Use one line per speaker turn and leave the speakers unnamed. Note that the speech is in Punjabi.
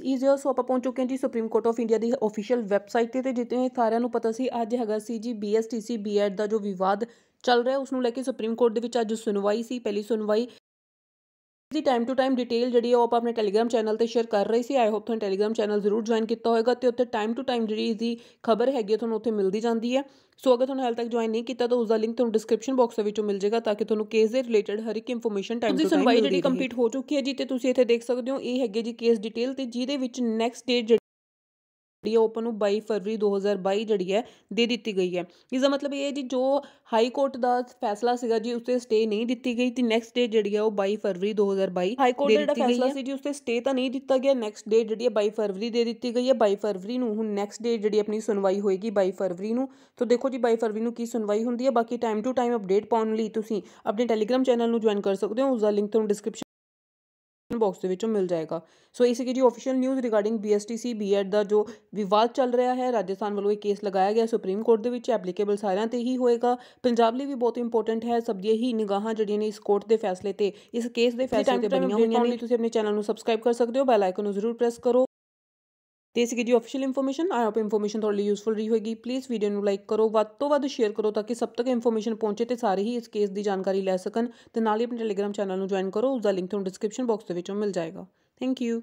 ਯੋ ਸੋ ਆਪਾਂ ਪਹੁੰਚ ਚੁੱਕੇ ਹਾਂ ਜੀ ਸੁਪਰੀਮ ਕੋਰਟ ਆਫ ਇੰਡੀਆ ਦੀ ਅਫੀਸ਼ੀਅਲ ਵੈਬਸਾਈਟ ਤੇ ਤੇ ਜਿੱਤੇ ਸਾਰਿਆਂ ਨੂੰ ਪਤਾ ਸੀ ਅੱਜ ਹੈਗਾ ਸੀ ਜੀ ਬੀਐਸਟੀਸੀ ਬੀਐਡ ਦਾ ਜੋ ਵਿਵਾਦ ਚੱਲ ਰਿਹਾ ਉਸ ਨੂੰ ਲੈ ਕੇ ਸੁਪਰੀਮ ਕੋਰਟ ਦੇ ਵਿੱਚ ਅੱਜ ਸੁਣਵਾਈ ਸੀ ਪਹਿਲੀ ਸੁਣਵਾਈ ਦੀ ਟਾਈਮ ਟੂ ਟਾਈਮ ਡਿਟੇਲ ਜਿਹੜੀ ਉਹ ਆਪਾਂ ਆਪਣੇ ਟੈਲੀਗ੍ਰam ਚੈਨਲ ਤੇ ਸ਼ੇਅਰ ਕਰ ਰਹੀ ਸੀ ਆਈ ਹੋਪ ਤੁਹਾਨੂੰ ਟੈਲੀਗ੍ਰam ਚੈਨਲ ਜ਼ਰੂਰ ਜੁਆਇਨ ਕੀਤਾ ਹੋਵੇਗਾ ਤੇ ਉੱਥੇ ਟਾਈਮ ਟੂ ਟਾਈਮ ਜਿਹੜੀ ਦੀ ਖਬਰ ਹੈਗੀ ਤੁਹਾਨੂੰ ਉੱਥੇ ਮਿਲਦੀ ਜਾਂਦੀ ਹੈ ਸੋ ਅਗਰ ਤੁਹਾਨੂੰ ਹਾਲ ਤੱਕ ਜੁਆਇਨ ਨਹੀਂ ਕੀਤਾ ਤਾਂ ਉਸ ਦਾ ਲਿੰਕ ਤੁਹਾਨੂੰ ਡਿਸਕ੍ਰਿਪਸ਼ਨ ਬਾਕਸ ਦੇ ਵਿੱਚੋਂ ਮਿਲ ਜਾਏਗਾ ਤਾਂ ਕਿ ਤੁਹਾਨੂੰ ਕੇਸ ਦੇ ਰਿਲੇਟਡ ਹਰ ਇੱਕ ਇਨਫੋਰਮੇਸ਼ਨ ਟਾਈਮ ਟੂ ਟਾਈਮ ਮਿਲਦੀ ਰਹੇ ਸੁਣਵਾਈ ਜਿਹੜੀ ਕੰਪਲੀਟ ਹੋ ਚੁੱਕੀ ਹੈ ਜੀ ਤੇ ਤੁਸੀਂ ਇੱਥੇ ਦੇਖ ਸਕਦੇ ਹੋ ਇਹ ਹੈਗੇ ਜੀ ਕੇਸ ਡਿਟੇਲ ਤੇ ਜਿਹਦੇ ਵਿੱਚ ਨੈਕਸਟ ਡੇ ਜਿਹੜੀ ਉਹ ਆਪਾਂ ਨੂੰ 22 ਫਰਵਰੀ 2022 ਜਿਹੜੀ ਹੈ ਦੇ ਦਿੱਤੀ ਗਈ ਹੈ ਇਸ ਦਾ ਮਤਲਬ ਇਹ ਹੈ ਜੀ ਜੋ ਹਾਈ ਕੋਰਟ ਦਾ ਫੈਸਲਾ ਸੀਗਾ ਜੀ ਉਸ ਤੇ ਸਟੇ ਨਹੀਂ ਦਿੱਤੀ ਗਈ ਤੇ ਨੈਕਸਟ ਡੇ ਜਿਹੜੀ ਹੈ ਉਹ 22 ਫਰਵਰੀ 2022 ਹਾਈ ਕੋਰਟ ਦਾ ਜਿਹੜਾ ਫੈਸਲਾ ਸੀ ਜੀ ਉਸ ਤੇ ਸਟੇ ਤਾਂ ਨਹੀਂ ਦਿੱਤਾ ਗਿਆ ਨੈਕਸਟ ਡੇ ਜਿਹੜੀ ਹੈ 22 ਫਰਵਰੀ ਦੇ ਦਿੱਤੀ ਗਈ ਹੈ 22 ਫਰਵਰੀ ਨੂੰ ਹੁਣ ਨੈਕਸਟ ਡੇ ਜਿਹੜੀ ਆਪਣੀ ਸੁਣਵਾਈ ਹੋਏਗੀ 22 ਫਰਵਰੀ ਨੂੰ ਤੋਂ ਦੇਖੋ ਜੀ 22 ਫਰਵਰੀ ਨੂੰ ਕੀ ਸੁਣਵਾਈ ਹੁੰਦੀ ਹੈ ਬਾਕੀ ਟਾਈਮ ਟੂ ਟਾਈਮ ਅਪਡੇਟ ਪਾਉਣ ਲਈ ਤੁਸੀਂ ਆਪਣੇ ਟੈਲੀਗ੍ਰਾਮ ਚੈਨਲ ਨੂੰ ਜੁਆਇਨ ਕਰ ਸਕਦੇ ਹੋ ਉਸ ਦਾ ਲਿੰਕ ਤੁਹਾਨੂੰ ਡਿਸਕ੍ਰਿਪਸ਼ਨ ਡਿਸਕ੍ਰਿਪਸ਼ਨ ਬਾਕਸ ਦੇ ਵਿੱਚੋਂ ਮਿਲ ਜਾਏਗਾ ਸੋ ਇਸੇ ਕੀ ਜੀ official news regarding BSTC BEd ਦਾ ਜੋ ਵਿਵਾਦ ਚੱਲ ਰਿਹਾ ਹੈ ਰਾਜਸਥਾਨ ਵੱਲੋਂ ਇਹ ਕੇਸ ਲਗਾਇਆ ਗਿਆ ਸੁਪਰੀਮ ਕੋਰਟ ਦੇ ਵਿੱਚ ਐਪਲੀਕੇਬਲ ਸਾਰਿਆਂ ਤੇ ਹੀ ਹੋਏਗਾ ਪੰਜਾਬ ਲਈ ਵੀ ਬਹੁਤ ਇੰਪੋਰਟੈਂਟ ਹੈ ਸਭ ਦੀ ਹੀ ਨਿਗਾਹਾਂ ਜਿਹੜੀਆਂ ਨੇ ਇਸ ਕੋਰਟ ਦੇ ਫੈਸਲੇ ਤੇ ਇਸ ਕੇਸ ਦੇ ਫੈਸਲੇ ਤੇ ਬਣੀਆਂ ਹੋਈਆਂ ਨੇ ਤੁਸੀਂ ਆਪਣੇ ਚੈਨਲ ਨੂੰ ਸਬਸਕ੍ਰਾਈਬ ਕਰ ਸਕਦੇ ਹੋ ਬੈਲ ਆਈਕਨ ਨੂੰ ਜ਼ਰੂਰ ਪ੍ਰੈਸ ਕਰੋ ਤੇ ਸੀਗੀ ਜੀ official information I hope information ਤੁਹਾਡੇ ਲਈ ਯੂਸਫੁਲ ਰਹੀ ਹੋਵੇਗੀ ਪਲੀਜ਼ ਵੀਡੀਓ ਨੂੰ ਲਾਈਕ ਕਰੋ ਵੱਧ ਤੋਂ ਵੱਧ ਸ਼ੇਅਰ ਕਰੋ ਤਾਂ ਕਿ ਸਭ ਤੱਕ ਇਨਫੋਰਮੇਸ਼ਨ ਪਹੁੰਚੇ ਤੇ ਸਾਰੇ ਹੀ ਇਸ ਕੇਸ ਦੀ ਜਾਣਕਾਰੀ ਲੈ ਸਕਣ ਤੇ ਨਾਲ ਹੀ ਆਪਣੇ
ਟੈਲੀਗ੍ਰਾਮ ਚੈਨਲ ਨੂੰ ਜੁਆਇਨ ਕਰੋ ਉਸ ਦਾ ਲਿੰਕ ਤੁਹਾਨੂੰ ਡਿਸਕ੍ਰਿਪਸ਼ਨ ਬਾਕਸ ਦੇ ਵਿੱਚੋਂ ਮਿਲ ਜਾਏਗਾ ਥੈਂਕ ਯੂ